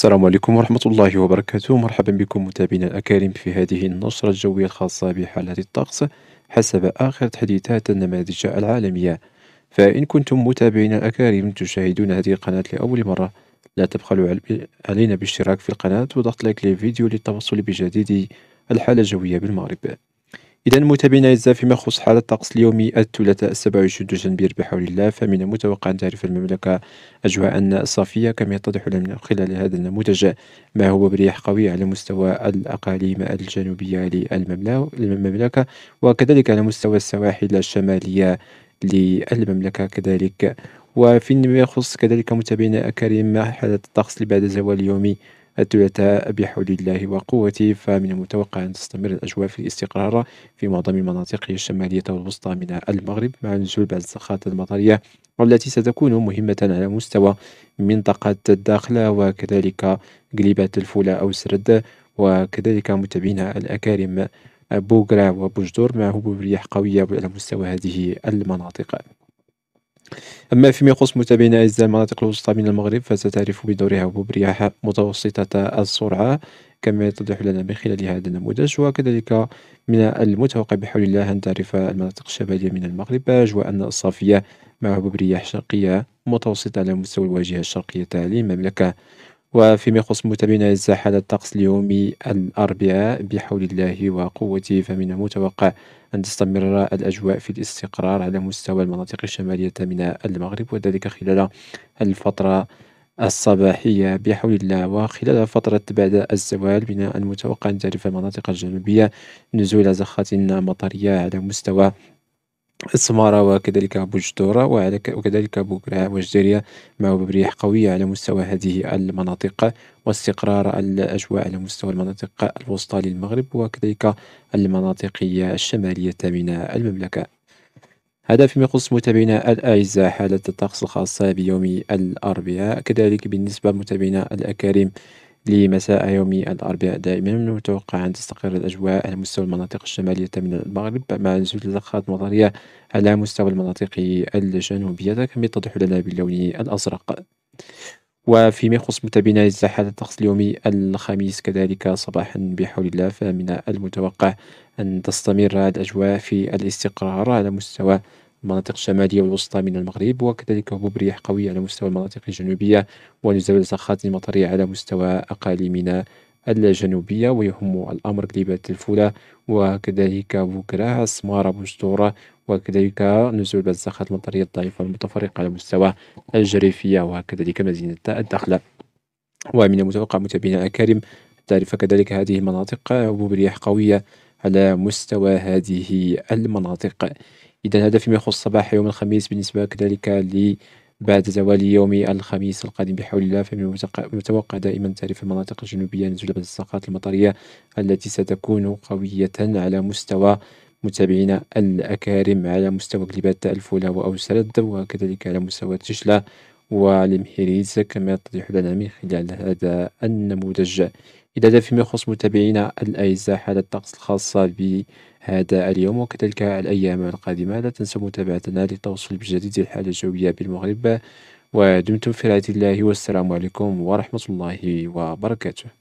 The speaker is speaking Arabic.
السلام عليكم ورحمة الله وبركاته مرحبا بكم متابعينا الأكارم في هذه النشرة الجوية الخاصة بحالة الطقس حسب آخر تحديثات النماذج العالمية فإن كنتم متابعينا الأكارم تشاهدون هذه القناة لأول مرة لا تبخلوا علينا بالاشتراك في القناة وضغط لايك للفيديو للتوصل بجديد الحالة الجوية بالمغرب إذا متابعينا الأعزاء فيما يخص حالة الطقس اليومي الثلاثاء 27 دجنبير بحول الله فمن المتوقع أن تعرف المملكة أجواء صافية كما يتضح لنا من خلال هذا النموذج ما هو برياح قوية على مستوى الأقاليم الجنوبية للمملكة وكذلك على مستوى السواحل الشمالية للمملكة كذلك وفيما يخص كذلك متابعينا الكريم حالة الطقس بعد زوال يومي الثلاثاء بحول الله وقوته فمن المتوقع أن تستمر الأجواء في الاستقرار في معظم المناطق الشمالية والوسطى من المغرب مع نزول بعض الصخات المطرية والتي ستكون مهمة على مستوى منطقة الداخلة وكذلك قليبات الفولة أو سرد وكذلك متابعينا الأكارم بوغرا وبوجدور مع هبوب رياح قوية على مستوى هذه المناطق أما فيما يخص متابعينا اعزاء المناطق الوسطى من المغرب فستعرف بدورها هبوب رياح متوسطة السرعة كما يتضح لنا من خلال هذا النموذج وكذلك من المتوقع بحول الله أن تعرف المناطق الشمالية من المغرب أجواء صافية مع هبوب رياح شرقية متوسطة على مستوى الواجهة الشرقية للمملكة وفيما يخص متابعينا الأعزاء حالة الطقس اليومي الأربعاء بحول الله وقوته فمن المتوقع أن تستمر الأجواء في الاستقرار على مستوى المناطق الشمالية من المغرب وذلك خلال الفترة الصباحية بحول الله وخلال فترة بعد الزوال من المتوقع أن تعرف المناطق الجنوبية نزول زخات مطرية على مستوى السمارة وكذلك بوجدورة وكذلك بوكرا وجديرية مع برياح قوية على مستوى هذه المناطق واستقرار الأجواء على مستوى المناطق الوسطى للمغرب وكذلك المناطق الشمالية من المملكة هذا فيما يخص متابعينا الأعزاء حالة الطقس الخاصة بيوم الأربعاء كذلك بالنسبة لمتابعينا الأكارم لمساء يومي الأربعاء دائما متوقع أن تستقر الأجواء على مستوى المناطق الشمالية من المغرب مع نزول الزخات المطرية على مستوى المناطق الجنوبية كما يتضح لنا باللون الأزرق وفيما يخص متابعينا أعزاء الطقس اليومي الخميس كذلك صباحا بحول الله فمن المتوقع أن تستمر الأجواء في الاستقرار على مستوى المناطق الشمالية والوسطى من المغرب وكذلك هبوب رياح قوية على مستوى المناطق الجنوبية ونزول زخات مطرية على مستوى أقاليمنا الجنوبية ويهم الأمر قليبة الفولة وكذلك بكرة سمارة بوجدورة وكذلك نزول بزخات المطرية الضعيفة المتفرقة على مستوى الجريفية وكذلك مدينة الدخلة ومن المتوقع متابعينا الأكارم تعرف كذلك هذه المناطق هبوب رياح قوية على مستوى هذه المناطق إذا هذا فيما يخص صباح يوم الخميس بالنسبة كذلك ل بعد زوال يوم الخميس القادم بحول الله فمن المتوقع دائما تعرف المناطق الجنوبية نزول بعض الساقات المطرية التي ستكون قوية على مستوى متابعينا الأكارم على مستوى قلبات الفولة وأوسرد وكذلك على مستوى تشلة والمحيريز كما يتضح لنا من خلال هذا النموذج إذا فيما يخص متابعينا الأعزاء حالة الطقس الخاصة بهذا اليوم وكذلك الأيام القادمة لا تنسوا متابعتنا للتوصل بجديد الحالة الجوية بالمغرب ودمتم في رعاية الله والسلام عليكم ورحمة الله وبركاته